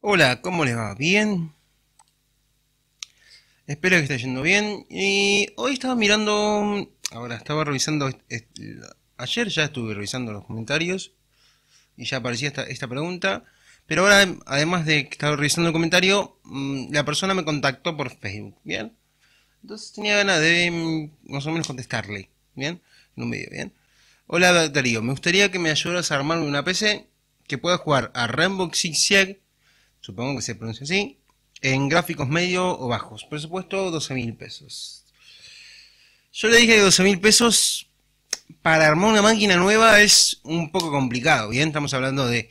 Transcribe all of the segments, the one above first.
Hola, ¿cómo les va? ¿Bien? Espero que esté yendo bien. Y hoy estaba mirando, ahora estaba revisando, ayer ya estuve revisando los comentarios y ya aparecía esta, pregunta. Pero ahora, además de que estaba revisando el comentario, mm, la persona me contactó por Facebook, ¿bien? Entonces tenía ganas de mm, más o menos contestarle, ¿bien? En un video, ¿bien? Hola Darío, me gustaría que me ayudas a armar una PC que pueda jugar a Rainbow Six Siege supongo que se pronuncia así, en gráficos medio o bajos. Presupuesto 12 mil pesos. Yo le dije que 12 mil pesos para armar una máquina nueva es un poco complicado, ¿bien? Estamos hablando de...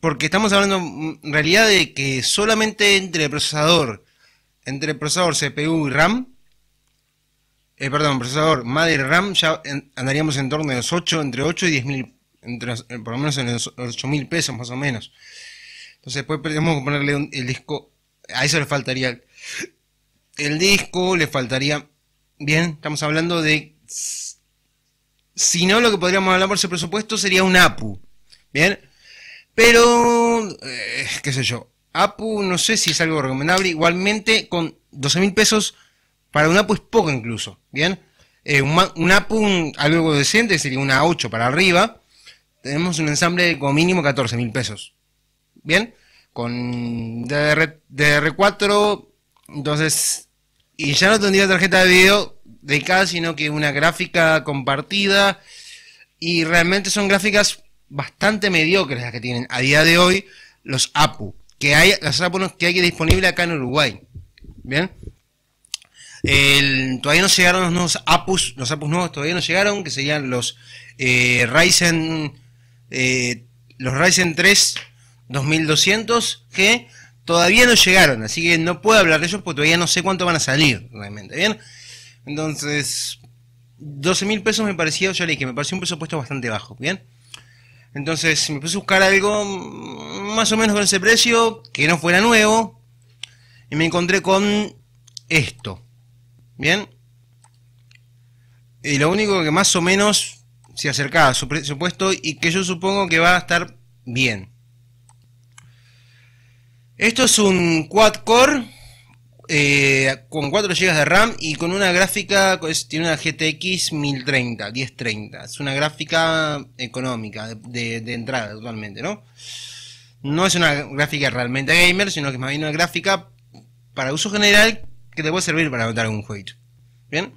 Porque estamos hablando en realidad de que solamente entre procesador, entre procesador CPU y RAM, eh, perdón, procesador madre RAM, ya andaríamos en torno de los 8, entre 8 y 10 mil, eh, por lo menos en los 8 mil pesos más o menos. Entonces después podemos ponerle el disco, a eso le faltaría el disco, le faltaría, bien, estamos hablando de, si no lo que podríamos hablar por ese presupuesto sería un APU, bien, pero, eh, qué sé yo, APU no sé si es algo recomendable, igualmente con 12 mil pesos para un APU es poco incluso, bien, eh, un, APU algo decente sería una 8 para arriba, tenemos un ensamble de como mínimo 14 mil pesos. Bien, con DDR, 4 entonces, y ya no tendría tarjeta de video dedicada, sino que una gráfica compartida. Y realmente son gráficas bastante mediocres las que tienen a día de hoy los APU, que hay, las APU que hay disponible acá en Uruguay. Bien. todavía no llegaron los nuevos APUs, los APUs nuevos todavía no llegaron, que serían los eh, Ryzen, eh, los Ryzen 3 2200 que todavía no llegaron, así que no puedo hablar de ellos porque todavía no sé cuánto van a salir realmente, ¿bien? Entonces, 12.000 mil pesos me parecía, ya le dije, me pareció un presupuesto bastante bajo, ¿bien? Entonces me puse a buscar algo más o menos con ese precio, que no fuera nuevo, y me encontré con esto, ¿bien? Y lo único que más o menos se acercaba a su presupuesto y que yo supongo que va a estar bien. Esto es un quad-core eh, con 4 GB de RAM y con una gráfica, tiene una GTX 1030, 1030. Es una gráfica económica de, entrada totalmente, ¿no? No es una gráfica realmente gamer, sino que es más bien una gráfica para uso general que te puede servir para montar algún jueguito. ¿Bien?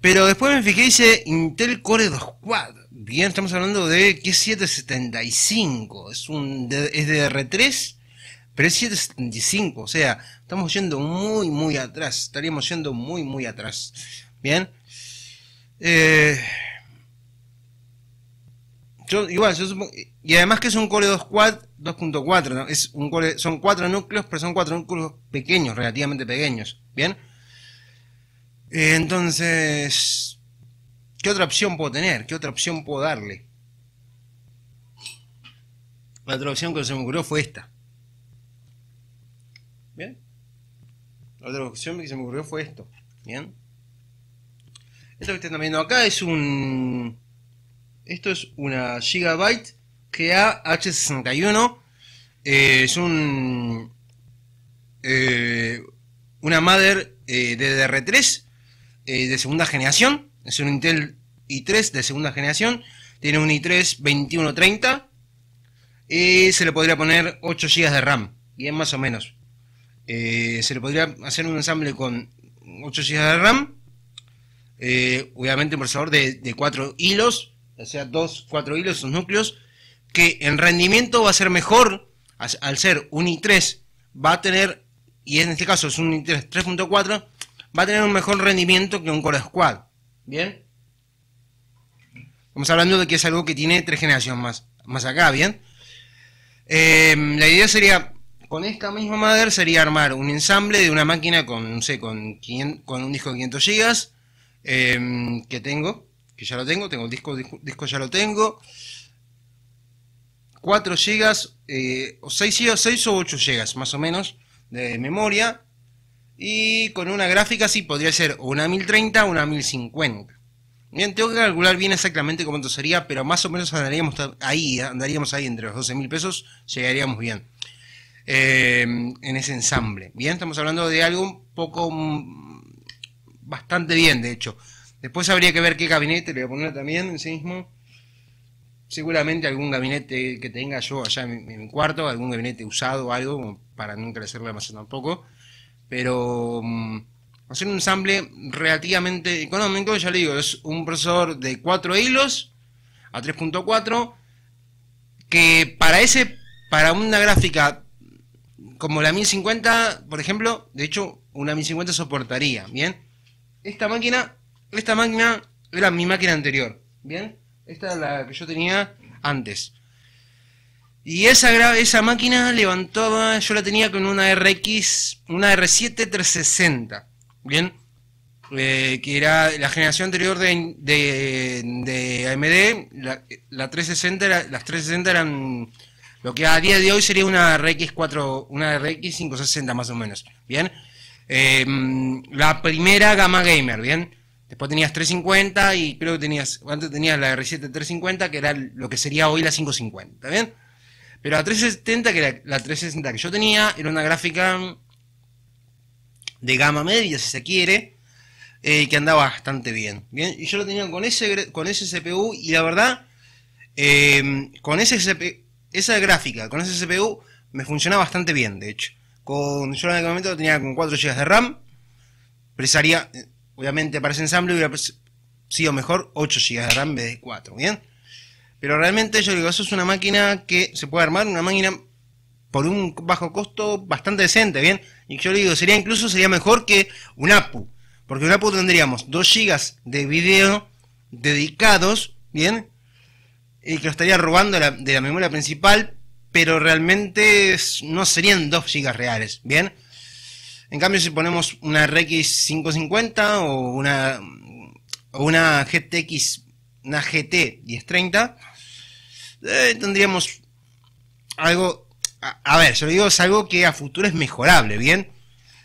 Pero después me fijé dice Intel Core 2 Quad. Bien, estamos hablando de que es 775, es, un, de R3, pero es 775, o sea, estamos yendo muy, muy atrás, estaríamos yendo muy, muy atrás. Bien. Eh, yo, igual, y además que es un Core 2.4, es un son cuatro núcleos, pero son cuatro núcleos pequeños, relativamente pequeños. Bien. Eh, entonces, ¿Qué otra opción puedo tener? ¿Qué otra opción puedo darle? La otra opción que se me ocurrió fue esta. ¿Bien? La otra opción que se me ocurrió fue esto. ¿Bien? Esto que están viendo acá es un... Esto es una Gigabyte GA-H61. Eh, es un... Eh, una Mother eh, de DDR3 de segunda generación. Es un Intel i3 de segunda generación. Tiene un i3 2130. Y se le podría poner 8 GB de RAM. y Bien, más o menos. Eh, se le podría hacer un ensamble con 8 GB de RAM. Eh, obviamente un procesador de, 4 hilos. O sea, 2, 4 hilos, sus núcleos. Que en rendimiento va a ser mejor. Al ser un i3 va a tener, y en este caso es un i3 3.4, va a tener un mejor rendimiento que un Core Squad. ¿Bien? vamos hablando de que es algo que tiene tres generaciones más, más acá, ¿bien? Eh, la idea sería, con esta misma madre, sería armar un ensamble de una máquina con, no sé, con, con un disco de 500 GB, eh, que tengo, que ya lo tengo, tengo el disco, disco, ya lo tengo, 4 GB, eh, o 6, 6 o 8 GB más o menos de memoria, y con una gráfica sí podría ser una 1030 o una 1050. Bien, tengo que calcular bien exactamente cuánto sería, pero más o menos andaríamos ahí, andaríamos ahí entre los 12 mil pesos, llegaríamos bien. Em, en ese ensamble. Bien, estamos hablando de algo un poco mm, bastante bien, de hecho. Después habría que ver qué gabinete le voy a poner también en sí mismo. Seguramente algún gabinete que tenga yo allá en mi cuarto, algún gabinete usado o algo, para no crecerlo demasiado tampoco pero mm, hacer un ensamble relativamente económico, ya le digo, es un procesador de 4 hilos a 3.4, que para ese, para una gráfica como la 1050, por ejemplo, de hecho, una 1050 soportaría, ¿bien? Esta máquina, esta máquina era mi máquina anterior, ¿bien? Esta es la que yo tenía antes. Y esa, esa máquina levantaba, yo la tenía con una RX, una R7 360, ¿bien? Eh, que era la generación anterior de, de, de AMD, la, 360 las 360 eran lo que a día de hoy sería una RX 4, una RX 560 más o menos, ¿bien? Em, la primera gama gamer, ¿bien? Después tenías 350 y creo que tenías, antes tenías la R7 350, que era lo que sería hoy la 550, ¿bien? Pero la que la 360 que yo tenía, era una gráfica de gama media, si se quiere, eh, que andaba bastante bien. Bien, y yo lo tenía con ese, con ese CPU, y la verdad, em, con ese esa gráfica, con ese CPU, me funcionaba bastante bien, de hecho. Con, yo en aquel momento lo tenía con 4 GB de RAM, eh, obviamente para ese ensamble hubiera sido mejor 8 GB de RAM en vez de 4, ¿bien? Pero realmente yo digo, eso es una máquina que se puede armar, una máquina por un bajo costo bastante decente, ¿bien? Y yo le digo, sería incluso sería mejor que un APU, porque un APU tendríamos 2 GB de video dedicados, ¿bien? Y que lo estaría robando de la memoria principal, pero realmente no serían 2 GB reales, ¿bien? En cambio, si ponemos una RX 550 o una, o una GTX una GT 1030, eh, tendríamos algo... A, ver, ver, lo digo, es algo que a futuro es mejorable, ¿bien?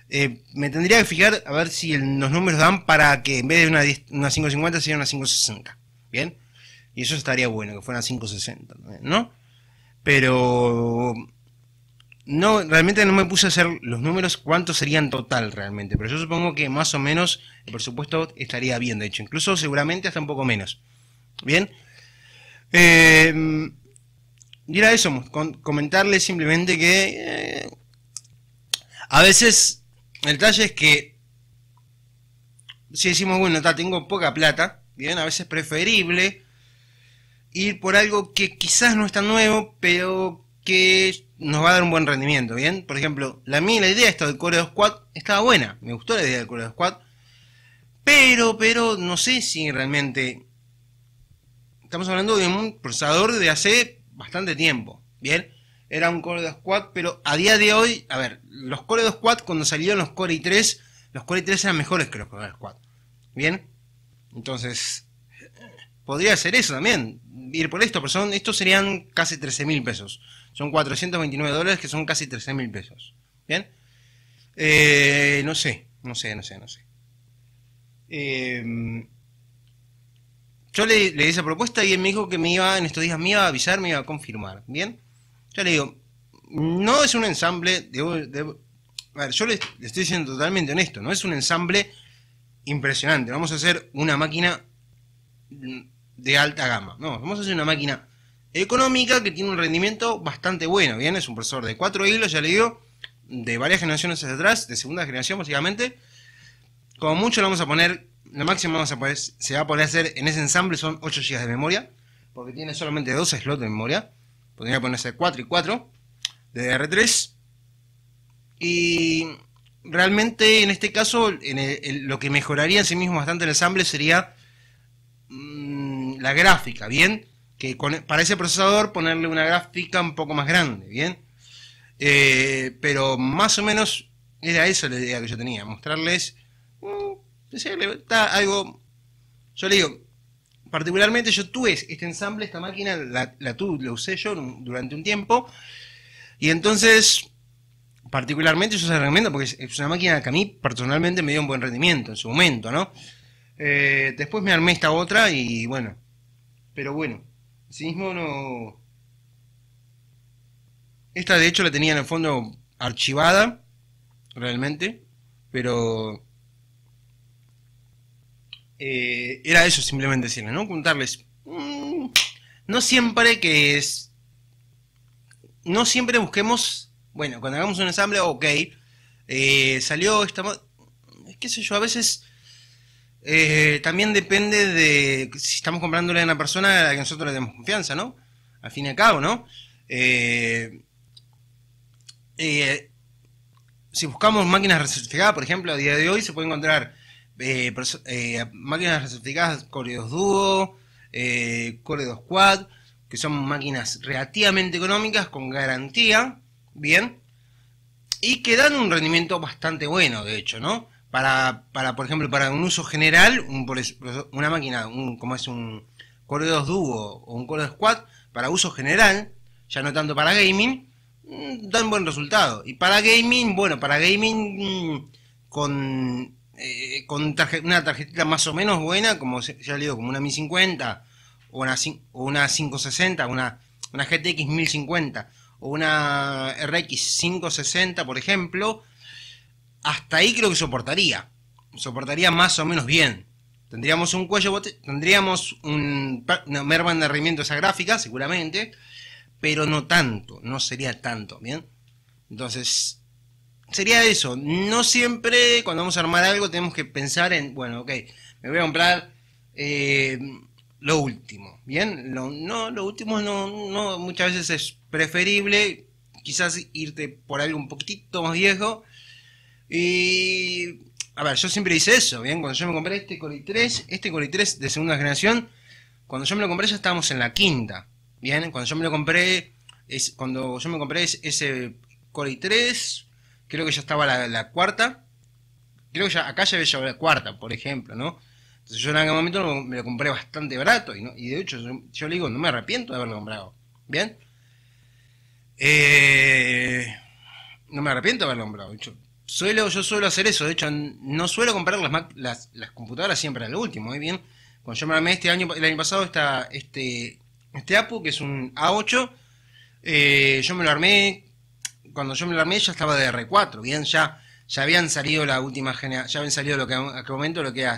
Eh, me tendría que fijar a ver si los números dan para que en vez de una, 550 sea una 560, ¿bien? Y eso estaría bueno, que fuera una 560, ¿no? Pero no, realmente no me puse a hacer los números cuántos serían total realmente, pero yo supongo que más o menos Por supuesto estaría bien, de hecho, incluso seguramente hasta un poco menos. Bien. Eh, mm, eso, comentarles simplemente que eh, a veces el detalle es que si decimos, bueno, tengo poca plata, bien, a veces preferible ir por algo que quizás no es tan nuevo, pero que nos va a dar un buen rendimiento, ¿bien? Por ejemplo, la mí la idea esta del Core 2 Quad estaba buena, me gustó la idea del Core 2 Quad, pero, pero, no sé si realmente estamos hablando de un procesador de hace bastante tiempo, ¿bien? Era un Core 2 Quad, pero a día de hoy, a ver, los Core 2 Quad, cuando salieron los Core i3, los Core i3 eran mejores que los Core 2 Quad, ¿bien? Entonces, podría ser eso también, ir por esto, pero son, estos serían casi 13 mil pesos. Son 429 dólares que son casi 13 mil pesos, ¿bien? Eh, no sé, no sé, no sé, no sé. Eh, yo le, di esa propuesta y él me dijo que me iba, en estos días me iba a avisar, me iba a confirmar. ¿Bien? Yo le digo, no es un ensamble, de, a ver, yo le, estoy siendo totalmente honesto, no es un ensamble impresionante. Vamos a hacer una máquina de alta gama. No, vamos a hacer una máquina económica que tiene un rendimiento bastante bueno. Bien, es un procesador de cuatro hilos, ya le digo, de varias generaciones hacia atrás, de segunda generación básicamente. Como mucho le vamos a poner la máxima vamos a se va a poder hacer en ese ensamble son 8 GB de memoria, porque tiene solamente dos slots de memoria. Podría ponerse 4 y 4 de r 3 Y realmente en este caso lo que mejoraría en sí mismo bastante el ensamble sería mm, la gráfica, ¿bien? Que para ese procesador ponerle una gráfica un poco más grande, ¿bien? Eh, pero más o menos era eso la idea que yo tenía, mostrarles está algo. Yo le digo, particularmente yo tuve este ensamble, esta máquina, la, tuve, la usé yo durante un tiempo. Y entonces, particularmente yo se la recomiendo porque es una máquina que a mí personalmente me dio un buen rendimiento en su momento, ¿no? Eh, después me armé esta otra y bueno. Pero bueno, sí mismo no. Esta de hecho la tenía en el fondo archivada, realmente, pero eh, era eso simplemente decirle, ¿no? Contarles, mm, no siempre que es, no siempre busquemos, bueno, cuando hagamos un ensamble, ok, eh, salió esta, qué sé yo, a veces eh, también depende de si estamos comprándole a una persona a la que nosotros le demos confianza, ¿no? Al fin y al cabo, ¿no? si buscamos máquinas recertificadas, por ejemplo, a día de hoy se puede encontrar eh, eh, máquinas certificadas Core 2 Duo, eh, Core 2 Quad, que son máquinas relativamente económicas, con garantía, bien, y que dan un rendimiento bastante bueno, de hecho, ¿no? Para, para por ejemplo, para un uso general, una máquina, como es un Core 2 Duo o un Core 2 Quad, para uso general, ya no tanto para gaming, mm, dan buen resultado. Y para gaming, bueno, para gaming mm, con eh, con una tarjetita más o menos buena, como ya le digo, como una 1050 o una, una 560, una, una GTX 1050 o una RX 560, por ejemplo, hasta ahí creo que soportaría. Soportaría más o menos bien. Tendríamos un cuello, tendríamos un, una de rendimiento esa gráfica, seguramente, pero no tanto, no sería tanto, ¿bien? Entonces, sería eso. No siempre cuando vamos a armar algo tenemos que pensar en, bueno, ok, me voy a comprar eh, lo último. Bien, lo, no, lo último no, no, muchas veces es preferible quizás irte por algo un poquitito más viejo. Y, a ver, yo siempre hice eso, ¿bien? Cuando yo me compré este Cori 3, este Cori 3 de segunda generación, cuando yo me lo compré ya estábamos en la quinta, ¿bien? Cuando yo me lo compré, es, cuando yo me compré ese Cori 3, creo que ya estaba la, cuarta, creo que ya, acá ya había la cuarta, por ejemplo, ¿no? Entonces yo en algún momento me lo compré bastante barato y, no, y de hecho yo, le digo, no me arrepiento de haberlo comprado, ¿bien? Eh, no me arrepiento de haberlo comprado, yo, suelo, yo suelo hacer eso, de hecho no suelo comprar las, las, computadoras siempre al último, ¿eh? Bien, cuando yo me armé este año, el año pasado está este, este APU, que es un A8, eh, yo me lo armé cuando yo me lo armé ya estaba de R4, bien ya, ya habían salido la última generación, ya habían salido lo que en aquel momento lo que era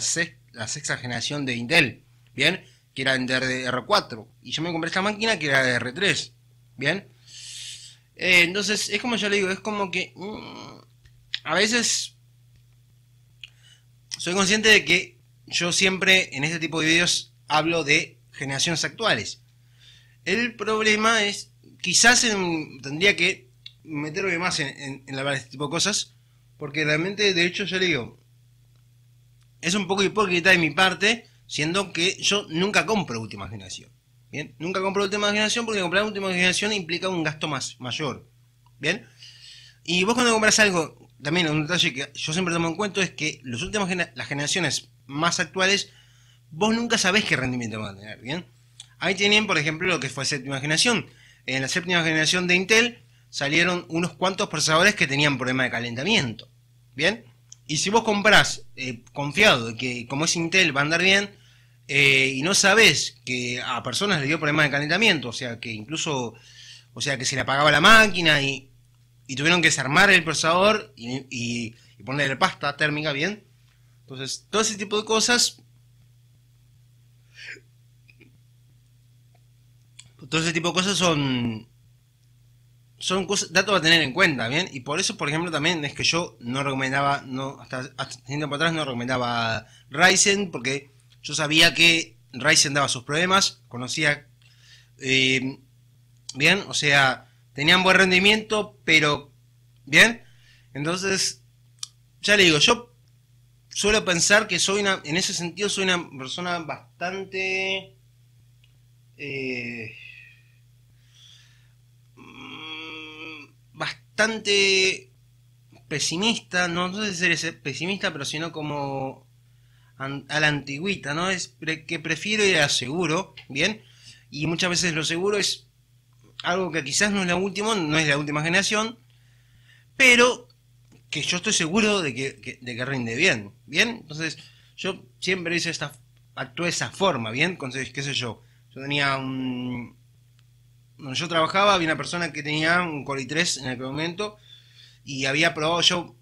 la sexta generación de Intel, bien, que era de R4, y yo me compré esta máquina que era de R3, bien. Eh, entonces, es como yo le digo, es como que mm, a veces soy consciente de que yo siempre en este tipo de videos hablo de generaciones actuales. El problema es, quizás tendría que meterme más en, en, lavar este tipo de cosas, porque realmente, de hecho, yo le digo, es un poco hipócrita de mi parte, siendo que yo nunca compro última generación. Bien, nunca compro última generación porque comprar última generación implica un gasto más mayor. Bien, y vos cuando compras algo, también un detalle que yo siempre tomo en cuenta es que los últimos las generaciones más actuales, vos nunca sabés qué rendimiento van a tener. Bien, ahí tienen, por ejemplo, lo que fue séptima generación. En la séptima generación de Intel, salieron unos cuantos procesadores que tenían problema de calentamiento. ¿Bien? Y si vos compras eh, confiado de que como es Intel va a andar bien eh, y no sabes que a personas les dio problemas de calentamiento, o sea que incluso, o sea que se le apagaba la máquina y, y tuvieron que desarmar el procesador y ponerle pasta térmica, ¿bien? Entonces, todo ese tipo de cosas todo ese tipo de cosas son son datos a tener en cuenta, ¿bien? Y por eso, por ejemplo, también es que yo no recomendaba, no, hasta, hasta tiempo para atrás no recomendaba Ryzen, porque yo sabía que Ryzen daba sus problemas, conocía, eh, ¿bien? O sea, tenían buen rendimiento, pero, ¿bien? Entonces, ya le digo, yo suelo pensar que soy una, en ese sentido soy una persona bastante... Eh, bastante pesimista, no, sé si ser pesimista, pero sino como a la antigüita, ¿no? Es que prefiero ir a seguro, ¿bien? Y muchas veces lo seguro es algo que quizás no es la última, no es la última generación, pero que yo estoy seguro de que, de que rinde bien, ¿bien? Entonces, yo siempre hice esta, actué de esa forma, ¿bien? Entonces, qué sé yo, yo tenía un, donde yo trabajaba había una persona que tenía un Core 3 en aquel momento y había probado yo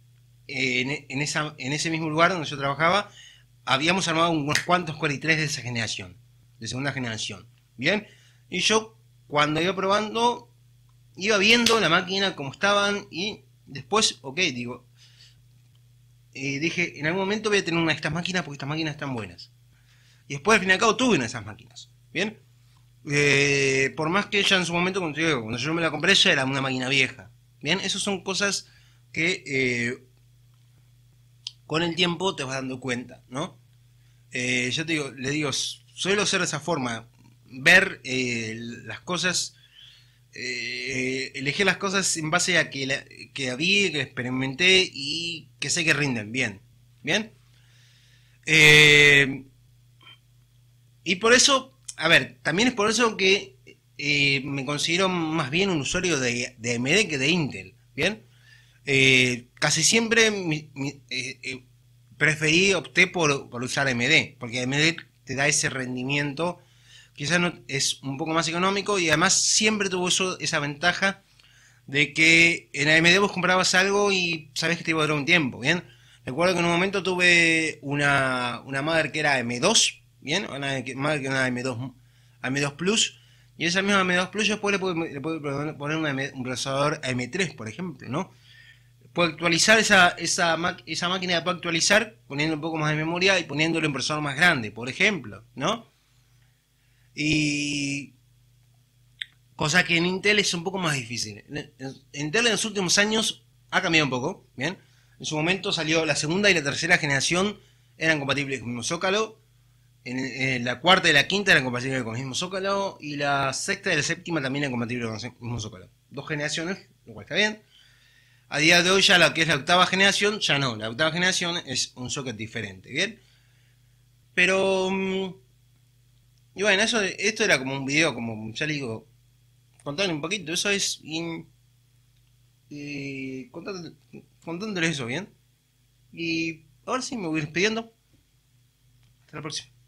eh, en, e, en ese mismo lugar donde yo trabajaba, habíamos armado unos cuantos Core 3 de esa generación, de segunda generación. Bien, y yo cuando iba probando, iba viendo la máquina como estaban y después, ok, digo, eh, dije, en algún momento voy a tener una de estas máquinas porque estas máquinas están buenas. Y después al fin y al cabo tuve una de esas máquinas. Bien, eh, por más que ella en su momento, cuando yo me la compré, ella era una máquina vieja. Bien, esas son cosas que eh, con el tiempo te vas dando cuenta, ¿no? Eh, yo te digo, le digo, suelo ser de esa forma, ver las cosas, elegir las cosas en base a que, la, que vi, que experimenté y que sé que rinden bien, ¿bien? y por eso a ver, también es por eso que eh, me considero más bien un usuario de, de AMD que de Intel, ¿bien? Eh, casi siempre eh, preferí, opté por, usar AMD, porque AMD te da ese rendimiento, quizás no, es un poco más económico y además siempre tuvo eso, esa ventaja de que en AMD vos comprabas algo y sabés que te iba a durar un tiempo, ¿bien? Recuerdo que en un momento tuve una, una madre que era M2, ¿bien? Una M2, m 2 Plus. Y esa misma M2 Plus yo después le puedo, poner un procesador M3, por ejemplo, ¿no? Puedo actualizar esa, esa, máquina, la puedo actualizar poniendo un poco más de memoria y poniéndole un procesador más grande, por ejemplo, ¿no? Y cosa que en Intel es un poco más difícil. Intel en los últimos años ha cambiado un poco, ¿bien? En su momento salió la segunda y la tercera generación, eran compatibles con el Zócalo, la cuarta y la quinta eran compatibles con el mismo Zócalo y la sexta y la séptima también eran compatibles con el mismo Zócalo. Dos generaciones, lo cual está bien. A día de hoy ya lo que es la octava generación, ya no, la octava generación es un socket diferente, ¿bien? Pero... Mm, y bueno, eso, esto era como un video, como ya le digo, contarle un poquito, eso es... In, eh, eso, ¿bien? Y ahora sí me voy despidiendo. Hasta la próxima.